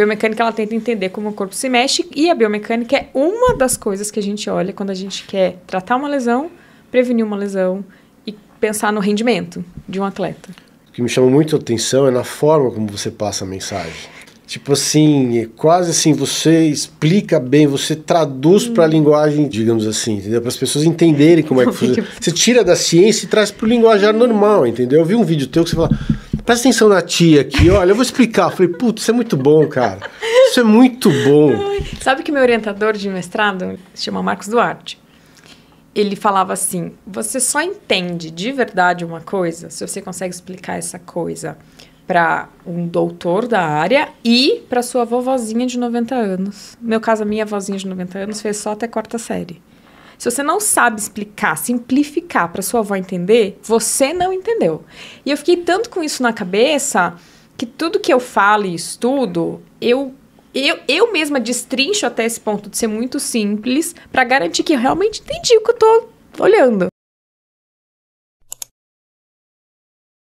biomecânica ela tenta entender como o corpo se mexe e a biomecânica é uma das coisas que a gente olha quando a gente quer tratar uma lesão, prevenir uma lesão e pensar no rendimento de um atleta. O que me chama muito a atenção é na forma como você passa a mensagem. Tipo assim, é quase assim, você explica bem, você traduz hum. para a linguagem, digamos assim, entendeu? Para as pessoas entenderem como é que funciona. Você tira da ciência e traz para o linguajar normal, entendeu? Eu vi um vídeo teu que você fala, presta atenção na tia aqui, olha, eu vou explicar. Eu falei, putz, isso é muito bom, cara. Isso é muito bom. sabe que meu orientador de mestrado se chama Marcos Duarte? Ele falava assim: você só entende de verdade uma coisa se você consegue explicar essa coisa para um doutor da área e para sua vovozinha de 90 anos. No meu caso, a minha vozinha de 90 anos fez só até quarta série. Se você não sabe explicar, simplificar para sua avó entender, você não entendeu. E eu fiquei tanto com isso na cabeça que tudo que eu falo e estudo, eu eu, eu mesma destrincho até esse ponto de ser muito simples para garantir que eu realmente entendi o que eu estou olhando.